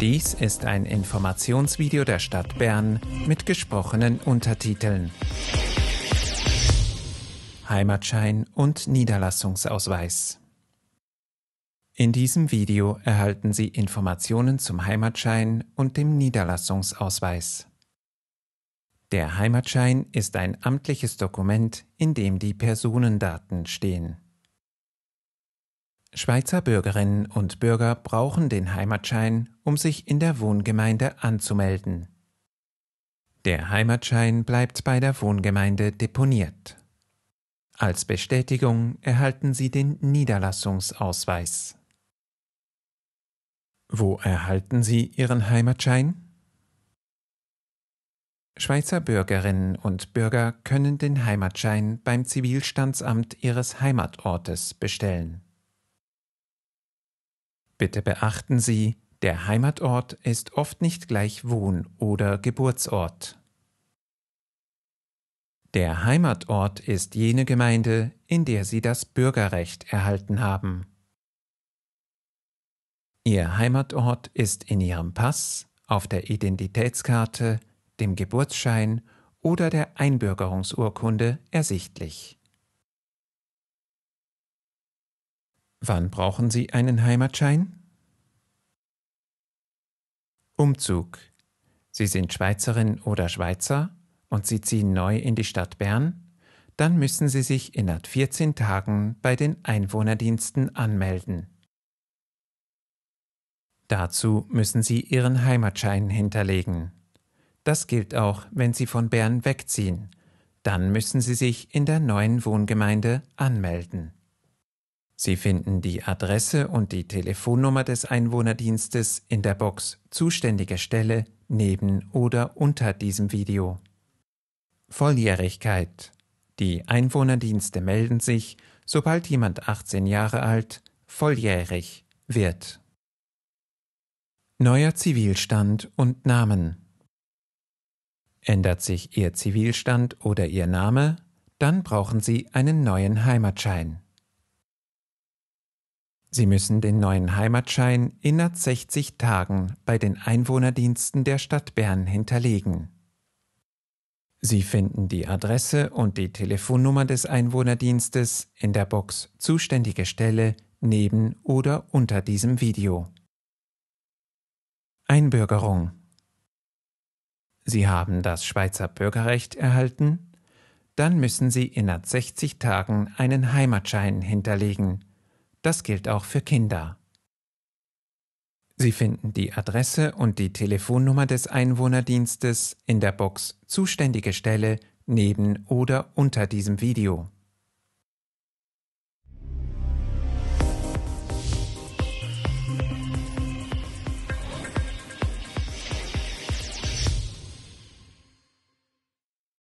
Dies ist ein Informationsvideo der Stadt Bern mit gesprochenen Untertiteln. Heimatschein und Niederlassungsausweis. In diesem Video erhalten Sie Informationen zum Heimatschein und dem Niederlassungsausweis. Der Heimatschein ist ein amtliches Dokument, in dem die Personendaten stehen. Schweizer Bürgerinnen und Bürger brauchen den Heimatschein, um sich in der Wohngemeinde anzumelden. Der Heimatschein bleibt bei der Wohngemeinde deponiert. Als Bestätigung erhalten Sie den Niederlassungsausweis. Wo erhalten Sie Ihren Heimatschein? Schweizer Bürgerinnen und Bürger können den Heimatschein beim Zivilstandsamt ihres Heimatortes bestellen. Bitte beachten Sie, der Heimatort ist oft nicht gleich Wohn- oder Geburtsort. Der Heimatort ist jene Gemeinde, in der Sie das Bürgerrecht erhalten haben. Ihr Heimatort ist in Ihrem Pass, auf der Identitätskarte, dem Geburtsschein oder der Einbürgerungsurkunde ersichtlich. Wann brauchen Sie einen Heimatschein? Umzug. Sie sind Schweizerin oder Schweizer und Sie ziehen neu in die Stadt Bern? Dann müssen Sie sich innerhalb 14 Tagen bei den Einwohnerdiensten anmelden. Dazu müssen Sie Ihren Heimatschein hinterlegen. Das gilt auch, wenn Sie von Bern wegziehen. Dann müssen Sie sich in der neuen Wohngemeinde anmelden. Sie finden die Adresse und die Telefonnummer des Einwohnerdienstes in der Box Zuständige Stelle neben oder unter diesem Video. Volljährigkeit. Die Einwohnerdienste melden sich, sobald jemand 18 Jahre alt, volljährig wird. Neuer Zivilstand und Namen. Ändert sich Ihr Zivilstand oder Ihr Name, dann brauchen Sie einen neuen Heimatschein. Sie müssen den neuen Heimatschein innerhalb 60 Tagen bei den Einwohnerdiensten der Stadt Bern hinterlegen. Sie finden die Adresse und die Telefonnummer des Einwohnerdienstes in der Box Zuständige Stelle neben oder unter diesem Video. Einbürgerung Sie haben das Schweizer Bürgerrecht erhalten? Dann müssen Sie innerhalb 60 Tagen einen Heimatschein hinterlegen – das gilt auch für Kinder. Sie finden die Adresse und die Telefonnummer des Einwohnerdienstes in der Box Zuständige Stelle neben oder unter diesem Video.